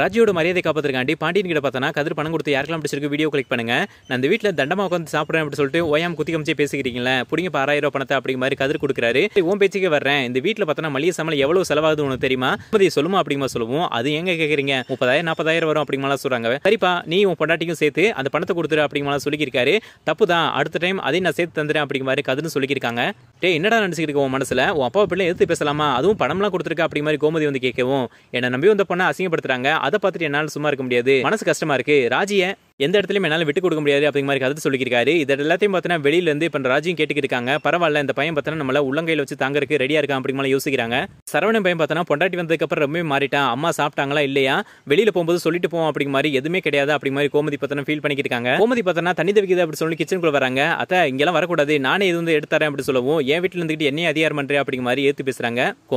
ராஜியோட மரியாதை காப்பாத்திருக்காண்டி பாண்டியன் கிட்ட பார்த்தா கதிர் பணம் கொடுத்து யாருக்கெல்லாம் பிடிச்சிருக்கு வீடியோ கிளிக் பண்ணுங்க நான் இந்த வீட்டில் தண்டமா உட்காந்து சாப்பிட்றேன் அப்படின்னு சொல்லிட்டு ஓயாம குத்தி கமிச்சே பேசிக்கிறீங்களா புடிங்க பாராயிரம் ஆறாயிரம் பணத்தை அப்படிங்க மாதிரி கதிர் கொடுக்குறாரு உன் பேச்சுக்கே வர்றேன் இந்த வீட்டில் பார்த்தனா மளிகை சமையல் எவ்வளோ செலவாகுது உனக்கு தெரியுமா அப்படி சொல்லுமா அப்படிமா சொல்லுவோம் அது எங்க கேட்குறீங்க முப்பதாயிரம் நாற்பதாயிரம் வரும் அப்படிங்கலாம் சொல்றாங்க சரிப்பா நீ உன் பொண்டாட்டிக்கும் சேர்த்து அந்த பணத்தை கொடுத்துரு அப்படிங்கலாம் சொல்லியிருக்காரு தப்பு தான் அடுத்த டைம் அதையும் நான் சேர்த்து தந்துறேன் அப்படிங்க மாதிரி கதிர்னு சொல்லிக்கிறாங்க டே என்னடா நினச்சிக்கிட்டு இருக்க உன் மனசில் உன் அப்பா பிள்ளை எடுத்து பேசலாமா அதுவும் பணம்லாம் கொடுத்துருக்கா அப்படி மாதிரி கோமதி வந்து கேட்கவும் என்னை நம்பி வந்த பொண்ணை அசிங்கப்படுத்துறாங்க அதை பார்த்துட்டு என்னால் சும்மா இருக்க முடியாது மனசு கஷ்டமாக இருக்குது ராஜியை எந்த இடத்துலையும் என்னால் விட்டு கொடுக்க முடியாது அப்படிங்க மாதிரி கருத்து சொல்லியிருக்காரு இது எல்லாத்தையும் பார்த்தீங்கன்னா வெளியிலேருந்து இப்போ ராஜியும் கேட்டுக்கிட்டு இருக்காங்க பரவாயில்ல இந்த பையன் பார்த்தோன்னா நம்மள உள்ளங்கையில் வச்சு தாங்கறதுக்கு ரெடியாக இருக்கான் அப்படிங்கிற யோசிக்கிறாங்க சரவணன் பையன் பார்த்தோன்னா பொண்டாட்டி வந்ததுக்கப்புறம் ரொம்பவே மாறிட்டான் அம்மா சாப்பிட்டாங்களா இல்லையா வெளியில் போகும்போது சொல்லிட்டு போவோம் அப்படிங்க மாதிரி எதுவுமே கிடையாது அப்படி மாதிரி கோமதி பத்தனம் ஃபீல் பண்ணிக்கிட்டு இருக்காங்க கோமதி பார்த்தனா தண்ணி தவிக்கிறது அப்படி சொல்லி கிச்சனுக்குள்ள வராங்க அத்தை இங்கெல்லாம் வரக்கூடாது நானே இது வந்து எடுத்தாரேன் அப்படி சொல்லவும் என் வீட்டில் இருந்துக்கிட்டு என்ன அதிகாரம் பண்ணுறேன் அப்படிங்க மாதிரி ஏற்று பேசுகிறாங்க